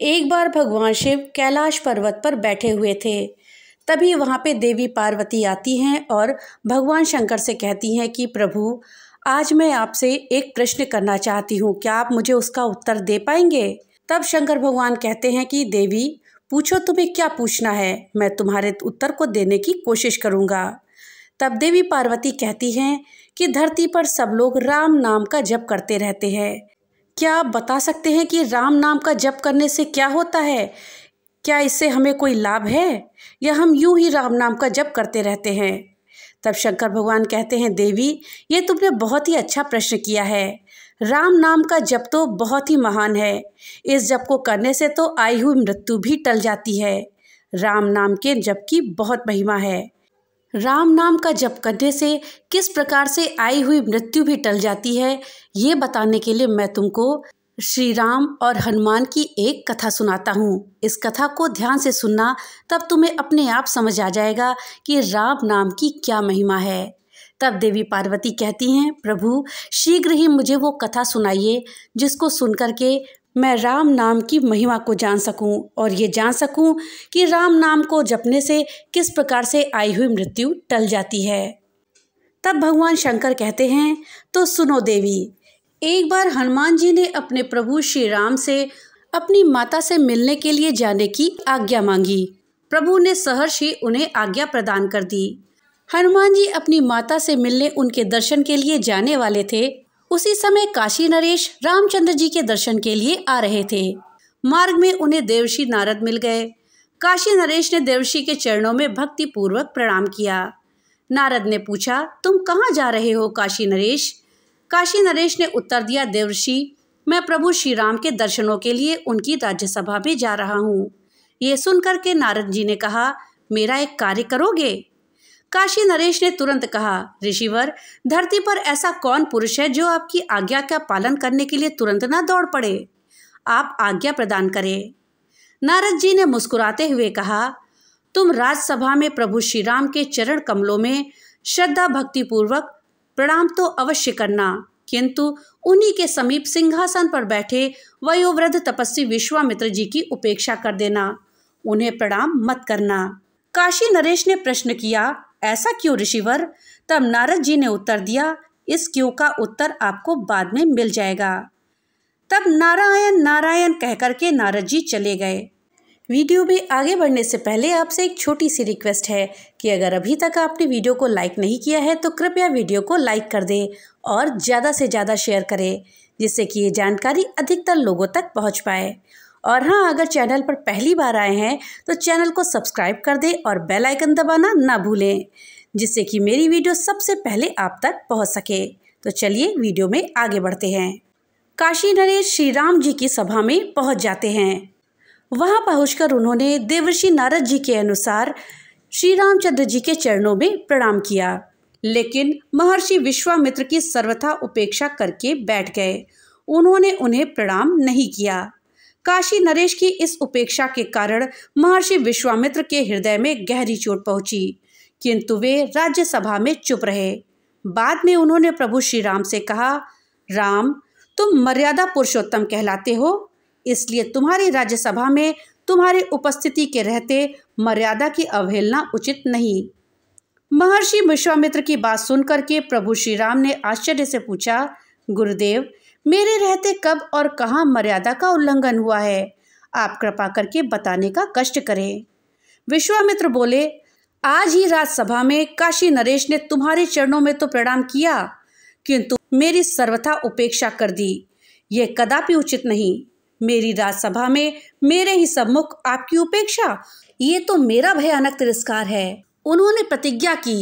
एक बार भगवान शिव कैलाश पर्वत पर बैठे हुए थे तभी वहाँ पे देवी पार्वती आती हैं और भगवान शंकर से कहती हैं कि प्रभु आज मैं आपसे एक प्रश्न करना चाहती हूँ क्या आप मुझे उसका उत्तर दे पाएंगे तब शंकर भगवान कहते हैं कि देवी पूछो तुम्हें क्या पूछना है मैं तुम्हारे उत्तर को देने की कोशिश करूँगा तब देवी पार्वती कहती हैं कि धरती पर सब लोग राम नाम का जप करते रहते हैं क्या आप बता सकते हैं कि राम नाम का जप करने से क्या होता है क्या इससे हमें कोई लाभ है या हम यूं ही राम नाम का जप करते रहते हैं तब शंकर भगवान कहते हैं देवी ये तुमने बहुत ही अच्छा प्रश्न किया है राम नाम का जप तो बहुत ही महान है इस जप को करने से तो आई हुई मृत्यु भी टल जाती है राम नाम के जप की बहुत महिमा है राम नाम का जप करने से किस प्रकार से आई हुई मृत्यु भी टल जाती है ये बताने के लिए मैं तुमको श्री राम और हनुमान की एक कथा सुनाता हूँ इस कथा को ध्यान से सुनना तब तुम्हें अपने आप समझ आ जाएगा कि राम नाम की क्या महिमा है तब देवी पार्वती कहती हैं प्रभु शीघ्र ही मुझे वो कथा सुनाइए जिसको सुन करके मैं राम नाम की महिमा को जान सकूं और ये जान सकूं कि राम नाम को जपने से किस प्रकार से आई हुई मृत्यु टल जाती है तब भगवान शंकर कहते हैं तो सुनो देवी एक बार हनुमान जी ने अपने प्रभु श्री राम से अपनी माता से मिलने के लिए जाने की आज्ञा मांगी प्रभु ने सहर्ष ही उन्हें आज्ञा प्रदान कर दी हनुमान जी अपनी माता से मिलने उनके दर्शन के लिए जाने वाले थे उसी समय काशी नरेश रामचंद्र जी के दर्शन के लिए आ रहे थे मार्ग में उन्हें देवशी नारद मिल गए काशी नरेश ने देवशी के चरणों में भक्ति पूर्वक प्रणाम किया नारद ने पूछा तुम कहाँ जा रहे हो काशी नरेश काशी नरेश ने उत्तर दिया देवर्षि मैं प्रभु श्री राम के दर्शनों के लिए उनकी राज्यसभा में जा रहा हूँ ये सुनकर के नारद जी ने कहा मेरा एक कार्य करोगे काशी नरेश ने तुरंत कहा ऋषिवर धरती पर ऐसा कौन पुरुष है जो आपकी आज्ञा का पालन करने के लिए तुरंत ना दौड़ पड़े आप आज्ञा प्रदान करें नारद जी ने मुस्कुराते हुए कहा तुम राजसभा में प्रभु श्री राम के चरण कमलों में श्रद्धा भक्ति पूर्वक प्रणाम तो अवश्य करना किंतु उन्हीं के समीप सिंहासन पर बैठे वयोवृद्ध तपस्वी विश्वामित्र जी की उपेक्षा कर देना उन्हें प्रणाम मत करना काशी नरेश ने प्रश्न किया ऐसा क्यों ऋषिवर तब नारद जी ने उत्तर दिया इस क्यों का उत्तर आपको बाद में मिल जाएगा तब नारायण नारायण कह के नारद जी चले गए वीडियो में आगे बढ़ने से पहले आपसे एक छोटी सी रिक्वेस्ट है कि अगर अभी तक आपने वीडियो को लाइक नहीं किया है तो कृपया वीडियो को लाइक कर दें और ज़्यादा से ज़्यादा शेयर करें जिससे कि ये जानकारी अधिकतर लोगों तक पहुँच पाए और हाँ अगर चैनल पर पहली बार आए हैं तो चैनल को सब्सक्राइब कर दें और बेल आइकन दबाना ना भूलें जिससे कि मेरी वीडियो सबसे पहले आप तक पहुंच सके तो चलिए वीडियो में आगे बढ़ते हैं काशी नरेश श्री राम जी की सभा में पहुंच जाते हैं वहां पहुंचकर उन्होंने देवर्षि नारद जी के अनुसार श्री रामचंद्र जी के चरणों में प्रणाम किया लेकिन महर्षि विश्वामित्र की सर्वथा उपेक्षा करके बैठ गए उन्होंने उन्हें प्रणाम नहीं किया काशी नरेश की इस उपेक्षा के कारण महर्षि विश्वामित्र के हृदय में गहरी चोट पहुंची किंतु वे राज्यसभा में चुप रहे बाद में उन्होंने प्रभु श्री राम से कहा राम तुम मर्यादा पुरुषोत्तम कहलाते हो इसलिए तुम्हारी राज्यसभा में तुम्हारी उपस्थिति के रहते मर्यादा की अवहेलना उचित नहीं महर्षि विश्वामित्र की बात सुनकर के प्रभु श्री राम ने आश्चर्य से पूछा गुरुदेव मेरे रहते कब और कहाँ मर्यादा का उल्लंघन हुआ है आप कृपा करके बताने का कष्ट करें विश्वामित्र बोले आज ही राजसभा में काशी नरेश ने तुम्हारे चरणों में तो प्रणाम किया किंतु मेरी सर्वथा उपेक्षा कर दी यह कदापि उचित नहीं मेरी राजसभा में मेरे ही सम्मुख आपकी उपेक्षा ये तो मेरा भयानक तिरस्कार है उन्होंने प्रतिज्ञा की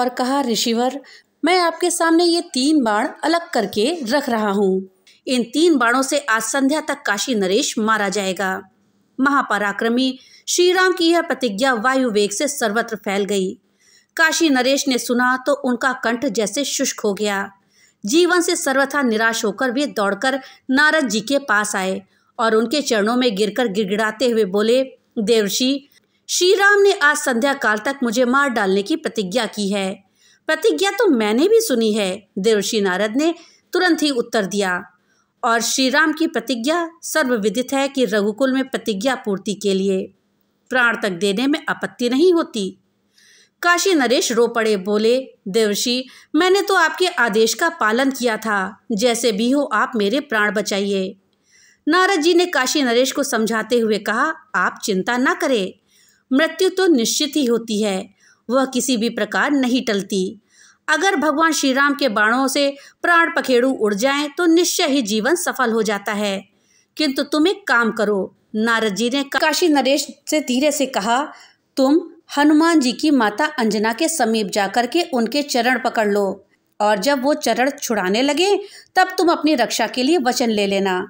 और कहा ऋषिवर मैं आपके सामने ये तीन बाण अलग करके रख रहा हूँ इन तीन बाणों से आज संध्या तक काशी नरेश मारा जाएगा महापराक्रमी श्री राम की यह प्रतिज्ञा वायु वेग से सर्वत्र फैल गई काशी नरेश ने सुना तो उनका कंठ जैसे शुष्क हो गया जीवन से सर्वथा निराश होकर वे दौड़कर नारद जी के पास आए और उनके चरणों में गिरकर गिड़गिड़ाते हुए बोले देवऋषि श्री राम ने आज संध्या काल तक मुझे मार डालने की प्रतिज्ञा की है प्रतिज्ञा तो मैंने भी सुनी है देवषि नारद ने तुरंत ही उत्तर दिया और श्री राम की प्रतिज्ञा सर्वविदित है कि रघुकुल में प्रतिज्ञा पूर्ति के लिए प्राण तक देने में आपत्ति नहीं होती काशी नरेश रो पड़े बोले देवशी मैंने तो आपके आदेश का पालन किया था जैसे भी हो आप मेरे प्राण बचाइए नारद जी ने काशी नरेश को समझाते हुए कहा आप चिंता ना करें मृत्यु तो निश्चित ही होती है वह किसी भी प्रकार नहीं टलती अगर भगवान श्री राम के बाणों से प्राण पखेड़ू उड़ जाएं तो निश्चय ही जीवन सफल हो जाता है किंतु तुम एक काम करो नारद जी ने काशी नरेश से धीरे से कहा तुम हनुमान जी की माता अंजना के समीप जाकर के उनके चरण पकड़ लो और जब वो चरण छुड़ाने लगे तब तुम अपनी रक्षा के लिए वचन ले लेना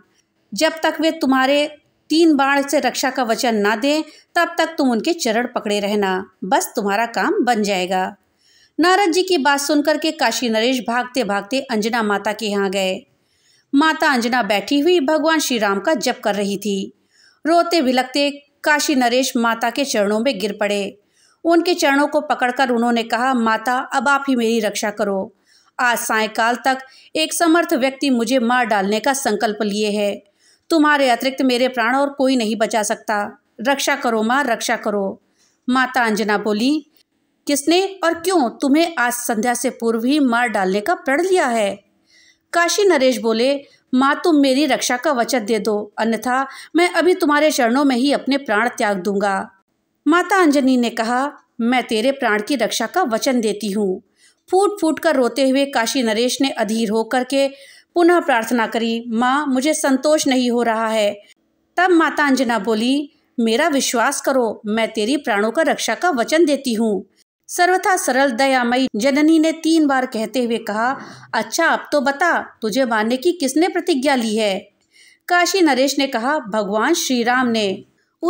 जब तक वे तुम्हारे तीन बाण से रक्षा का वचन ना दें तब तक तुम उनके चरण पकड़े रहना बस तुम्हारा काम बन जाएगा नारद जी की बात सुनकर के काशी नरेश भागते भागते अंजना माता के यहाँ गए माता अंजना बैठी हुई भगवान श्री राम का जप कर रही थी रोते बिलकते काशी नरेश माता के चरणों में गिर पड़े उनके चरणों को पकड़कर उन्होंने कहा माता अब आप ही मेरी रक्षा करो आज सायकाल तक एक समर्थ व्यक्ति मुझे मार डालने का संकल्प लिए है तुम्हारे अतिरिक्त मेरे प्राण और कोई नहीं बचा सकता रक्षा करो माँ रक्षा करो माता अंजना बोली किसने और क्यों तुम्हें आज संध्या से पूर्व ही मार डालने का प्रण लिया है काशी नरेश बोले माँ तुम मेरी रक्षा का वचन दे दो अन्यथा मैं अभी तुम्हारे चरणों में ही अपने प्राण त्याग दूंगा माता अंजनी ने कहा मैं तेरे प्राण की रक्षा का वचन देती हूँ फूट फूट कर रोते हुए काशी नरेश ने अधीर होकर के पुनः प्रार्थना करी माँ मुझे संतोष नहीं हो रहा है तब माता अंजना बोली मेरा विश्वास करो मैं तेरी प्राणों का रक्षा का वचन देती हूँ सर्वथा सरल दयामयी जननी ने तीन बार कहते हुए कहा अच्छा अब तो बता तुझे मानने की किसने प्रतिज्ञा ली है काशी नरेश ने कहा भगवान श्री राम ने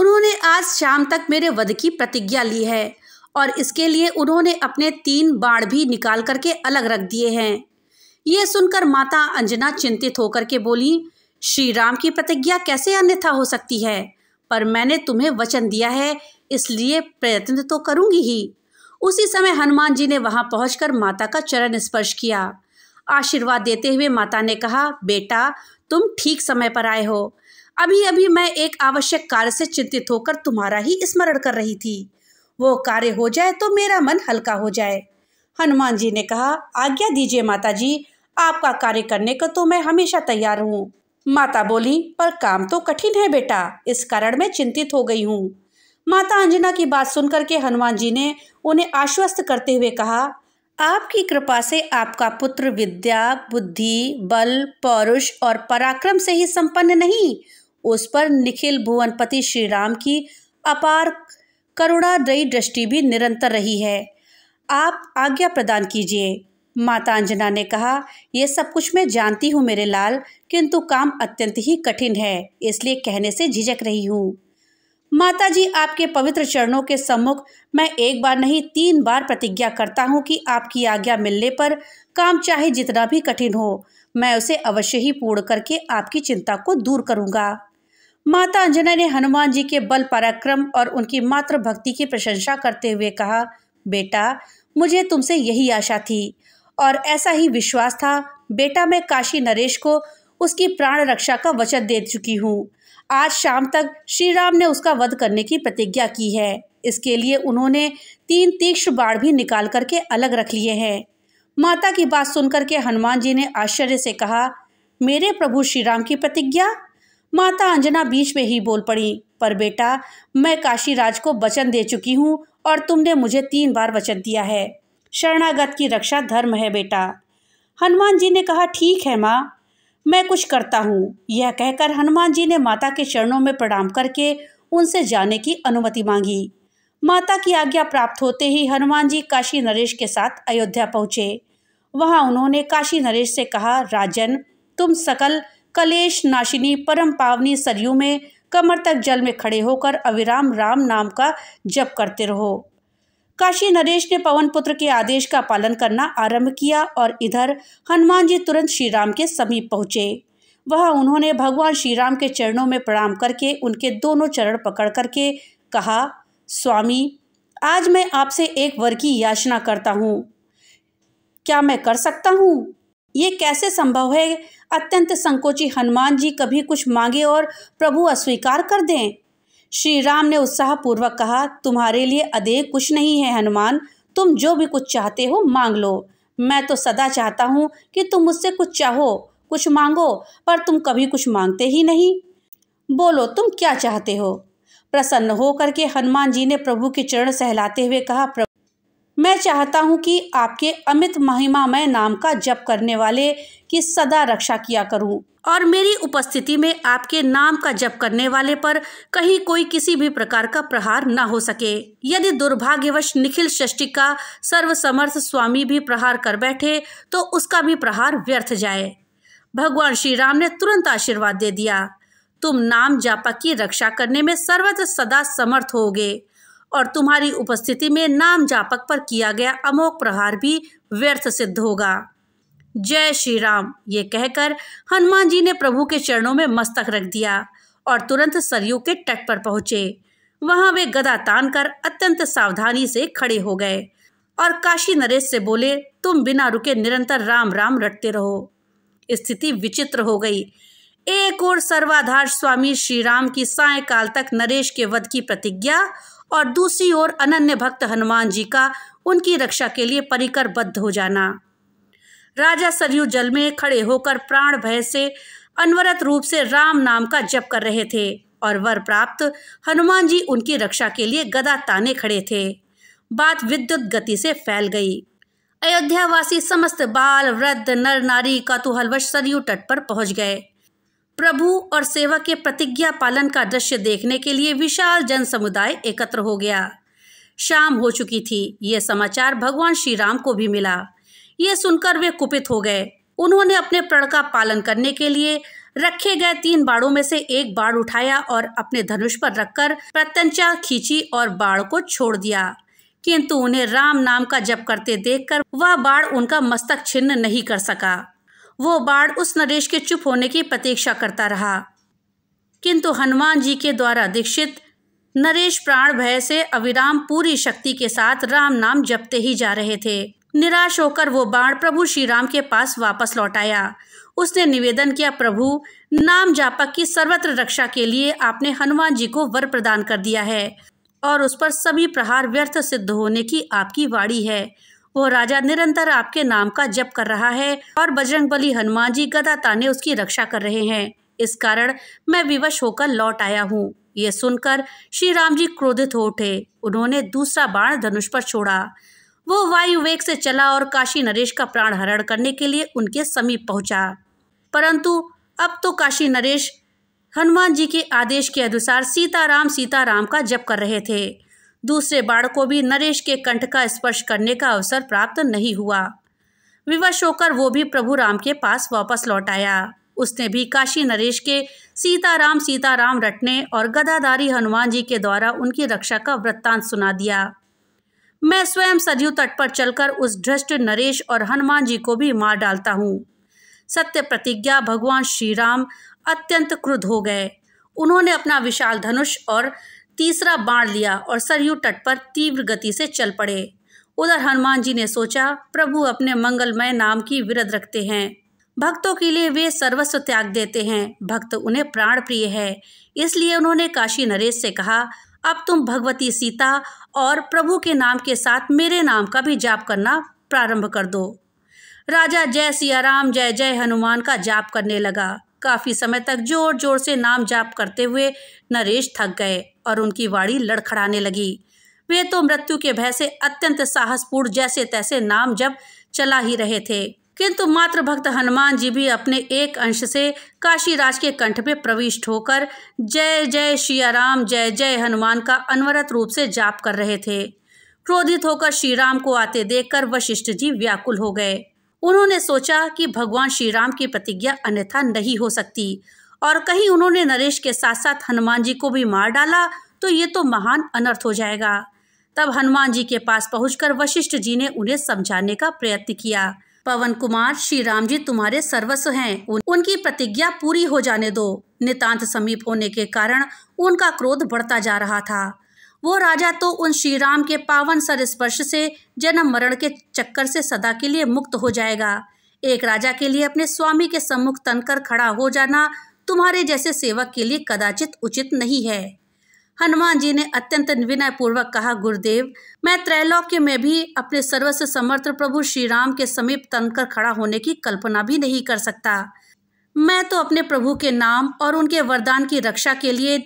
उन्होंने आज शाम तक मेरे वध की प्रतिज्ञा ली है और इसके लिए उन्होंने अपने तीन बाण भी निकाल करके अलग रख दिए हैं ये सुनकर माता अंजना चिंतित होकर के बोली श्री राम की प्रतिज्ञा कैसे अन्यथा हो सकती है पर मैंने तुम्हें वचन दिया है इसलिए प्रयत्न तो करूंगी ही उसी समय हनुमान जी ने वहां पहुंचकर माता का चरण स्पर्श किया आशीर्वाद देते हुए माता ने कहा बेटा तुम ठीक समय पर आए हो अभी अभी मैं एक आवश्यक कार्य से चिंतित होकर तुम्हारा ही स्मरण कर रही थी वो कार्य हो जाए तो मेरा मन हल्का हो जाए हनुमान जी ने कहा आज्ञा दीजिए माता जी आपका कार्य करने को तो मैं हमेशा तैयार हूँ माता बोली पर काम तो कठिन है बेटा इस कारण मैं चिंतित हो गई हूँ माता अंजना की बात सुनकर के हनुमान जी ने उन्हें आश्वस्त करते हुए कहा आपकी कृपा से आपका पुत्र विद्या बुद्धि बल पौरुष और पराक्रम से ही संपन्न नहीं उस पर निखिल भुवनपति श्री राम की अपार करुणादयी दृष्टि भी निरंतर रही है आप आज्ञा प्रदान कीजिए माता अंजना ने कहा यह सब कुछ मैं जानती हूँ मेरे लाल किंतु काम अत्यंत ही कठिन है इसलिए कहने से झिझक रही हूँ माता जी आपके पवित्र चरणों के सम्मुख मैं एक बार नहीं तीन बार प्रतिज्ञा करता हूँ कि आपकी आज्ञा मिलने पर काम चाहे जितना भी कठिन हो मैं उसे अवश्य ही पूर्ण करके आपकी चिंता को दूर करूँगा माता अंजना ने हनुमान जी के बल पराक्रम और उनकी मातृभक्ति की प्रशंसा करते हुए कहा बेटा मुझे तुमसे यही आशा थी और ऐसा ही विश्वास था बेटा मैं काशी नरेश को उसकी प्राण रक्षा का वचन दे चुकी हूँ आज शाम तक श्री राम ने उसका वध करने की प्रतिज्ञा की है इसके लिए उन्होंने तीन तीक्ष्ण बाढ़ भी निकाल करके अलग रख लिए हैं माता की बात सुनकर के हनुमान जी ने आश्चर्य से कहा मेरे प्रभु श्री राम की प्रतिज्ञा माता अंजना बीच में ही बोल पड़ी पर बेटा मैं काशीराज को वचन दे चुकी हूँ और तुमने मुझे तीन बार वचन दिया है शरणागत की रक्षा धर्म है बेटा हनुमान जी ने कहा ठीक है माँ मैं कुछ करता हूँ यह कहकर हनुमान जी ने माता के चरणों में प्रणाम करके उनसे जाने की अनुमति मांगी माता की आज्ञा प्राप्त होते ही हनुमान जी काशी नरेश के साथ अयोध्या पहुँचे वहाँ उन्होंने काशी नरेश से कहा राजन तुम सकल कलेश नाशिनी परम पावनी सरयू में कमर तक जल में खड़े होकर अविराम राम नाम का जप करते रहो काशी नरेश ने पवन पुत्र के आदेश का पालन करना आरंभ किया और इधर हनुमान जी तुरंत श्री राम के समीप पहुंचे वह उन्होंने भगवान श्री राम के चरणों में प्रणाम करके उनके दोनों चरण पकड़ करके कहा स्वामी आज मैं आपसे एक वर की याचना करता हूँ क्या मैं कर सकता हूँ ये कैसे संभव है अत्यंत संकोची हनुमान जी कभी कुछ मांगे और प्रभु अस्वीकार कर दें श्री राम ने उत्साहपूर्वक कहा तुम्हारे लिए अधेय कुछ नहीं है हनुमान तुम जो भी कुछ चाहते हो मांग लो मैं तो सदा चाहता हूँ कि तुम मुझसे कुछ चाहो कुछ मांगो पर तुम कभी कुछ मांगते ही नहीं बोलो तुम क्या चाहते हो प्रसन्न होकर के हनुमान जी ने प्रभु के चरण सहलाते हुए कहा मैं चाहता हूं कि आपके अमित महिमामय नाम का जप करने वाले की सदा रक्षा किया करूं और मेरी उपस्थिति में आपके नाम का जप करने वाले पर कहीं कोई किसी भी प्रकार का प्रहार न हो सके यदि दुर्भाग्यवश निखिल सृष्टि का सर्वसमर्थ स्वामी भी प्रहार कर बैठे तो उसका भी प्रहार व्यर्थ जाए भगवान श्री राम ने तुरंत आशीर्वाद दे दिया तुम नाम जापा की रक्षा करने में सर्वत्र सदा समर्थ होगे और तुम्हारी उपस्थिति में नाम जापक पर किया गया अमोक प्रहार भी व्यर्थ सिद्ध होगा जय श्री राम ये कहकर हनुमान जी ने प्रभु के चरणों में मस्तक रख दिया और तुरंत सरयू के तट पर पहुंचे वहां वे गदा तान कर अत्यंत सावधानी से खड़े हो गए और काशी नरेश से बोले तुम बिना रुके निरंतर राम राम रटते रहो स्थिति विचित्र हो गई एक और सर्वाधार स्वामी श्री राम की सायकाल तक नरेश के वध की प्रतिज्ञा और दूसरी ओर अनन्य भक्त हनुमान जी का उनकी रक्षा के लिए बद्ध हो जाना राजा सरयू जल में खड़े होकर प्राण भय से अनवरत रूप से राम नाम का जप कर रहे थे और वर प्राप्त हनुमान जी उनकी रक्षा के लिए गदा ताने खड़े थे बात विद्युत गति से फैल गई अयोध्यावासी समस्त बाल वृद्ध नर नारी कातूहलवश सरयू तट पर पहुंच गए प्रभु और सेवा के प्रतिज्ञा पालन का दृश्य देखने के लिए विशाल जन समुदाय एकत्र हो गया शाम हो चुकी थी ये समाचार भगवान श्री राम को भी मिला ये सुनकर वे कुपित हो गए उन्होंने अपने प्रण का पालन करने के लिए रखे गए तीन बाड़ों में से एक बाढ़ उठाया और अपने धनुष पर रखकर प्रत्यंचा खींची और बाढ़ को छोड़ दिया किंतु उन्हें राम नाम का जप करते देखकर वह बाढ़ उनका मस्तक छिन्न नहीं कर सका वो बाढ़ उस नरेश के चुप होने की प्रतीक्षा करता रहा किंतु हनुमान जी के द्वारा दीक्षित नरेश प्राण भय से अविराम पूरी शक्ति के साथ राम नाम जपते ही जा रहे थे निराश होकर वो बाण प्रभु श्री राम के पास वापस लौट आया उसने निवेदन किया प्रभु नाम जापक की सर्वत्र रक्षा के लिए आपने हनुमान जी को वर प्रदान कर दिया है और उस पर सभी प्रहार व्यर्थ सिद्ध होने की आपकी वाणी है वो राजा निरंतर आपके नाम का जप कर रहा है और बजरंग बली हनुमान जी गदा ताने उसकी रक्षा कर रहे हैं इस कारण मैं विवश होकर लौट आया हूँ ये सुनकर श्री राम जी क्रोधित हो उठे उन्होंने दूसरा बाण धनुष पर छोड़ा वो वायु वेग से चला और काशी नरेश का प्राण हरण करने के लिए उनके समीप पहुंचा परंतु अब तो काशी नरेश हनुमान जी के आदेश के अनुसार सीताराम सीताराम का जप कर रहे थे दूसरे बाण को भी नरेश के कंठ का स्पर्श करने का अवसर प्राप्त नहीं हुआ विवश होकर वो भी प्रभु राम के पास वापस लौट आया उसने भी काशी नरेश के सीताराम सीताराम रटने और गदाधारी हनुमान जी के द्वारा उनकी रक्षा का वृत्तांत सुना दिया मैं स्वयं सरयू तट पर चलकर उस भ्रष्ट नरेश और हनुमान जी को भी मार डालता हूँ सत्य प्रतिज्ञा भगवान श्री राम अत्यंत क्रुद्ध हो गए उन्होंने अपना विशाल धनुष और तीसरा बाण लिया और सरयू तट पर तीव्र गति से चल पड़े उधर हनुमान जी ने सोचा प्रभु अपने मंगलमय नाम की विरद रखते हैं भक्तों के लिए वे सर्वस्व त्याग देते हैं भक्त उन्हें प्राण प्रिय है इसलिए उन्होंने काशी नरेश से कहा अब तुम भगवती सीता और प्रभु के नाम के साथ मेरे नाम का भी जाप करना प्रारंभ कर दो राजा जय सियाराम जय जय हनुमान का जाप करने लगा काफ़ी समय तक जोर जोर से नाम जाप करते हुए नरेश थक गए और उनकी वाड़ी लड़खड़ाने लगी वे तो मृत्यु के भय से अत्यंत साहसपूर्ण जैसे तैसे नाम जब चला ही रहे थे किंतु भक्त हनुमान जी भी अपने एक अंश से काशीराज के कंठ में प्रविष्ट होकर जय जय श्रियाराम जय जय हनुमान का अनवरत रूप से जाप कर रहे थे क्रोधित होकर श्री राम को आते देखकर वशिष्ठ जी व्याकुल हो गए उन्होंने सोचा कि भगवान श्री राम की प्रतिज्ञा अन्यथा नहीं हो सकती और कहीं उन्होंने नरेश के साथ साथ हनुमान जी को भी मार डाला तो ये तो महान अनर्थ हो जाएगा तब हनुमान जी के पास पहुंचकर वशिष्ठ जी ने उन्हें समझाने का प्रयत्न किया पवन कुमार श्री राम जी तुम्हारे सर्वस्व हैं उनकी प्रतिज्ञा पूरी हो जाने दो नितांत समीप होने के कारण उनका क्रोध बढ़ता जा रहा था वो राजा तो उन श्री राम के पावन सर स्पर्श से जन्म मरण के चक्कर से सदा के लिए मुक्त हो जाएगा एक राजा के लिए अपने स्वामी के सम्मुख तनकर खड़ा हो जाना तुम्हारे जैसे सेवक के लिए कदाचित उचित नहीं है हनुमान जी ने अत्यंत विनय पूर्वक कहा गुरुदेव मैं त्रैलोक्य में भी अपने सर्वस्व समर्थ प्रभु श्री राम के समीप तनकर खड़ा होने की कल्पना भी नहीं कर सकता मैं तो अपने प्रभु के नाम और उनके वरदान की रक्षा के लिए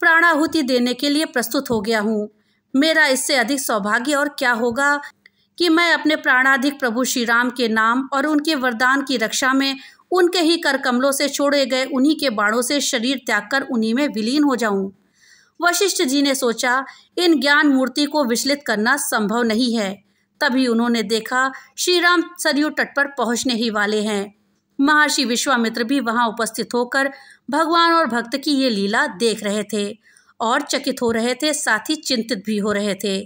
प्राणाहुति देने के लिए प्रस्तुत हो गया हूँ मेरा इससे अधिक सौभाग्य और क्या होगा कि मैं अपने प्राणाधिक प्रभु श्री राम के नाम और उनके वरदान की रक्षा में उनके ही कर कमलों से छोड़े गए उन्हीं के बाणों से शरीर त्याग कर उन्हीं में विलीन हो जाऊं। वशिष्ठ जी ने सोचा इन ज्ञान मूर्ति को विचलित करना संभव नहीं है तभी उन्होंने देखा श्री राम सरयू तट पर पहुंचने ही वाले हैं महर्षि विश्वामित्र भी वहां उपस्थित होकर भगवान और भक्त की ये लीला देख रहे थे और चकित हो रहे थे साथ ही चिंतित भी हो रहे थे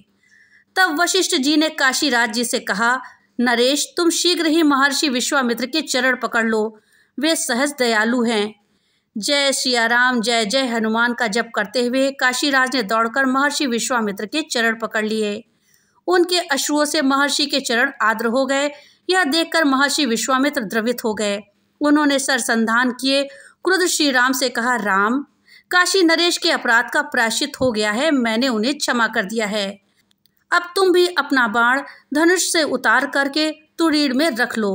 तब वशिष्ठ जी ने राज जी से कहा नरेश तुम शीघ्र ही महर्षि विश्वामित्र के चरण पकड़ लो वे सहज दयालु हैं जय सियाराम जय जय हनुमान का जप करते हुए काशीराज ने दौड़कर महर्षि विश्वामित्र के चरण पकड़ लिए उनके अश्रुओं से महर्षि के चरण आद्र हो गए यह देखकर महर्षि विश्वामित्र द्रवित हो गए उन्होंने सरसंधान किए क्रुद्ध श्री राम से कहा राम काशी नरेश के अपराध का प्रायश्चित हो गया है मैंने उन्हें क्षमा कर दिया है अब तुम भी अपना बाण धनुष से उतार करके तुरीड़ में रख लो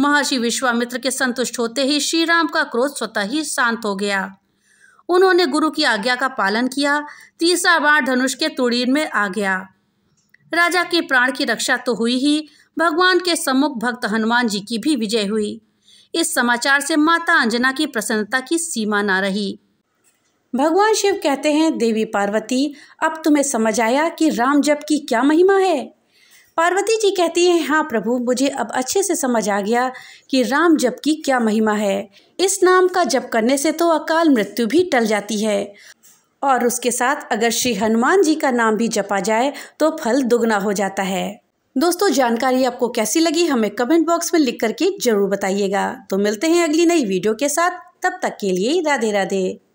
महर्षि विश्वामित्र के संतुष्ट होते ही श्री राम का क्रोध स्वतः ही शांत हो गया उन्होंने गुरु की आज्ञा का पालन किया तीसरा बाण धनुष के तुड़ीर में आ गया राजा के प्राण की रक्षा तो हुई ही भगवान के सम्मुख भक्त हनुमान जी की भी विजय हुई इस समाचार से माता अंजना की प्रसन्नता की सीमा ना रही भगवान शिव कहते हैं देवी पार्वती अब तुम्हें समझ आया कि राम जप की क्या महिमा है पार्वती जी कहती हैं हाँ प्रभु मुझे अब अच्छे से समझ आ गया कि राम जप की क्या महिमा है इस नाम का जप करने से तो अकाल मृत्यु भी टल जाती है और उसके साथ अगर श्री हनुमान जी का नाम भी जपा जाए तो फल दुगना हो जाता है दोस्तों जानकारी आपको कैसी लगी हमें कमेंट बॉक्स में लिख करके जरूर बताइएगा तो मिलते हैं अगली नई वीडियो के साथ तब तक के लिए राधे राधे